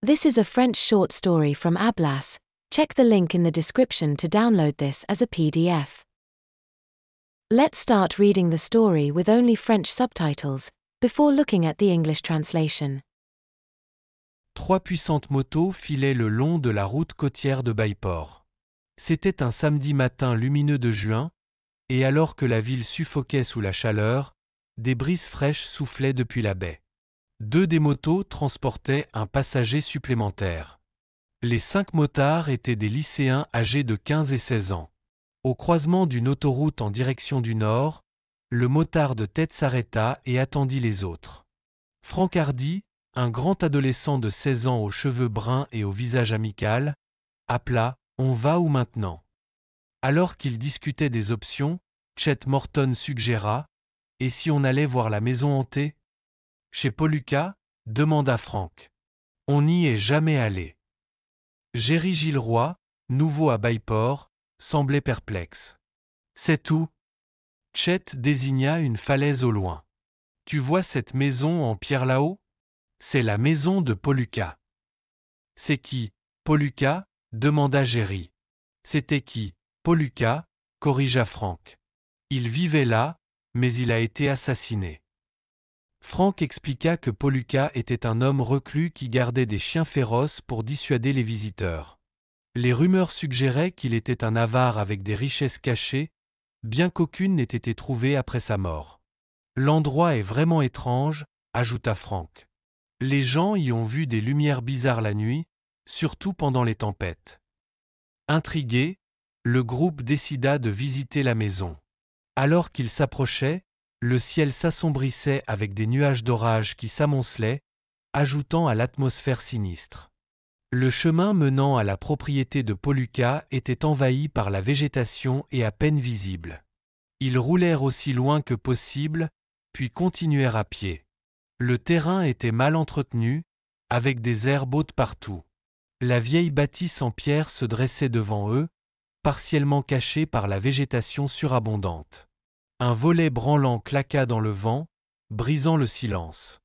This is a French short story from Ablas. Check the link in the description to download this as a PDF. Let's start reading the story with only French subtitles, before looking at the English translation. Trois puissantes motos filaient le long de la route côtière de Baïport. C'était un samedi matin lumineux de juin, et alors que la ville suffoquait sous la chaleur, des brises fraîches soufflaient depuis la baie. deux des motos transportaient un passager supplémentaire. Les cinq motards étaient des lycéens âgés de 15 et 16 ans. Au croisement d'une autoroute en direction du nord, le motard de tête s'arrêta et attendit les autres. Frank Hardy, un grand adolescent de 16 ans aux cheveux bruns et au visage amical, appela On va où maintenant Alors qu'ils discutaient des options, Chet Morton suggéra Et si on allait voir la maison hantée chez Poluca demanda Franck. On n'y est jamais allé. Géry Gilroy, nouveau à Bayport, semblait perplexe. C'est où Chet désigna une falaise au loin. Tu vois cette maison en pierre là-haut C'est la maison de Poluca. C'est qui Poluca demanda Géry. C'était qui Poluca corrigea Franck. Il vivait là, mais il a été assassiné. Franck expliqua que Poluca était un homme reclus qui gardait des chiens féroces pour dissuader les visiteurs. Les rumeurs suggéraient qu'il était un avare avec des richesses cachées, bien qu'aucune n'ait été trouvée après sa mort. L'endroit est vraiment étrange, ajouta Franck. Les gens y ont vu des lumières bizarres la nuit, surtout pendant les tempêtes. Intrigué, le groupe décida de visiter la maison. Alors qu'ils s'approchaient, le ciel s'assombrissait avec des nuages d'orage qui s'amoncelaient, ajoutant à l'atmosphère sinistre. Le chemin menant à la propriété de Poluca était envahi par la végétation et à peine visible. Ils roulèrent aussi loin que possible, puis continuèrent à pied. Le terrain était mal entretenu, avec des herbes hautes partout. La vieille bâtisse en pierre se dressait devant eux, partiellement cachée par la végétation surabondante. Un volet branlant claqua dans le vent, brisant le silence.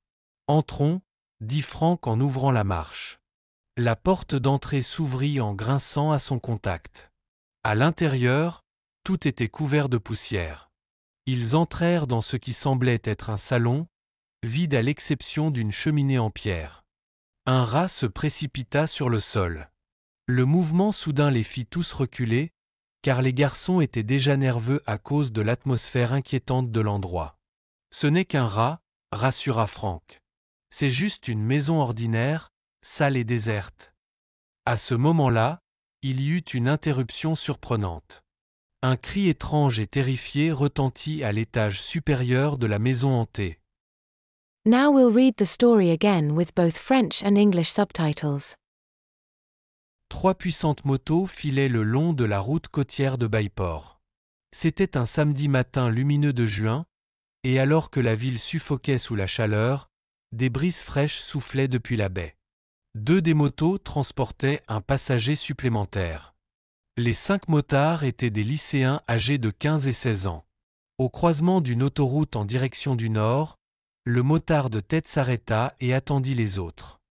Entrons, dit Franck en ouvrant la marche. La porte d'entrée s'ouvrit en grinçant à son contact. À l'intérieur, tout était couvert de poussière. Ils entrèrent dans ce qui semblait être un salon, vide à l'exception d'une cheminée en pierre. Un rat se précipita sur le sol. Le mouvement soudain les fit tous reculer, car les garçons étaient déjà nerveux à cause de l'atmosphère inquiétante de l'endroit. Ce n'est qu'un rat, rassura Franck. C'est juste une maison ordinaire, sale et déserte. À ce moment-là, il y eut une interruption surprenante. Un cri étrange et terrifié retentit à l'étage supérieur de la maison hantée. Now we'll read the story again with both French and English subtitles trois puissantes motos filaient le long de la route côtière de Bayport. C'était un samedi matin lumineux de juin, et alors que la ville suffoquait sous la chaleur, des brises fraîches soufflaient depuis la baie. Deux des motos transportaient un passager supplémentaire. Les cinq motards étaient des lycéens âgés de 15 et 16 ans. Au croisement d'une autoroute en direction du nord, le motard de tête s'arrêta et attendit les autres.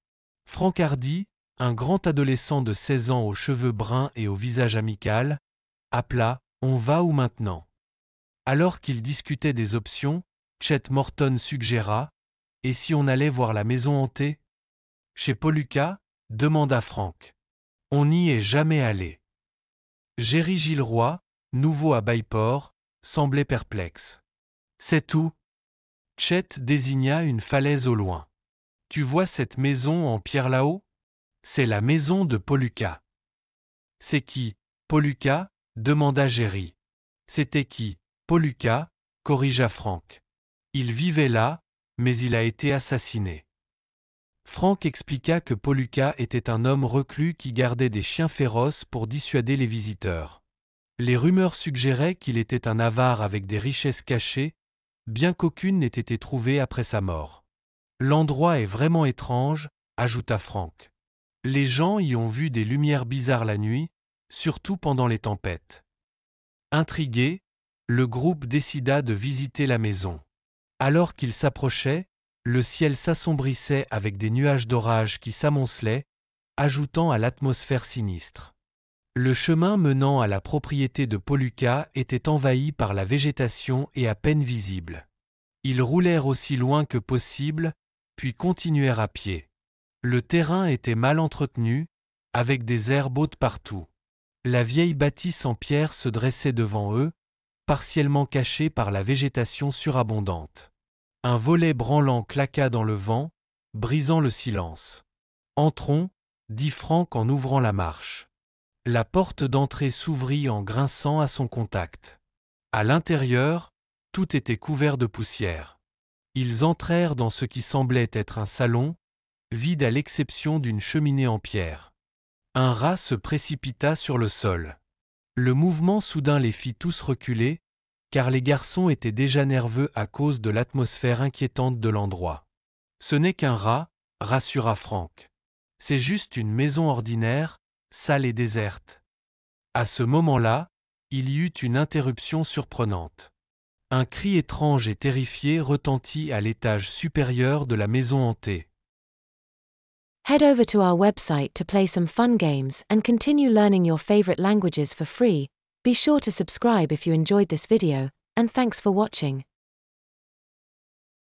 Franck Hardy, un grand adolescent de 16 ans aux cheveux bruns et au visage amical, appela On va où maintenant Alors qu'ils discutaient des options, Chet Morton suggéra Et si on allait voir la maison hantée Chez Poluca, demanda Franck. On n'y est jamais allé. Géry Gilroy, nouveau à Bayport, semblait perplexe. C'est tout Chet désigna une falaise au loin. Tu vois cette maison en pierre là-haut c'est la maison de Poluca. C'est qui, Poluca demanda Jerry. « C'était qui, Poluca corrigea Franck. Il vivait là, mais il a été assassiné. Frank expliqua que Poluca était un homme reclus qui gardait des chiens féroces pour dissuader les visiteurs. Les rumeurs suggéraient qu'il était un avare avec des richesses cachées, bien qu'aucune n'ait été trouvée après sa mort. L'endroit est vraiment étrange, ajouta Franck. Les gens y ont vu des lumières bizarres la nuit, surtout pendant les tempêtes. Intrigué, le groupe décida de visiter la maison. Alors qu'ils s'approchaient, le ciel s'assombrissait avec des nuages d'orage qui s'amoncelaient, ajoutant à l'atmosphère sinistre. Le chemin menant à la propriété de Poluca était envahi par la végétation et à peine visible. Ils roulèrent aussi loin que possible, puis continuèrent à pied. Le terrain était mal entretenu, avec des herbes hautes partout. La vieille bâtisse en pierre se dressait devant eux, partiellement cachée par la végétation surabondante. Un volet branlant claqua dans le vent, brisant le silence. Entrons, dit Franck en ouvrant la marche. La porte d'entrée s'ouvrit en grinçant à son contact. À l'intérieur, tout était couvert de poussière. Ils entrèrent dans ce qui semblait être un salon, vide à l'exception d'une cheminée en pierre. Un rat se précipita sur le sol. Le mouvement soudain les fit tous reculer, car les garçons étaient déjà nerveux à cause de l'atmosphère inquiétante de l'endroit. Ce n'est qu'un rat, rassura Franck. C'est juste une maison ordinaire, sale et déserte. À ce moment-là, il y eut une interruption surprenante. Un cri étrange et terrifié retentit à l'étage supérieur de la maison hantée. Head over to our website to play some fun games and continue learning your favorite languages for free. Be sure to subscribe if you enjoyed this video, and thanks for watching.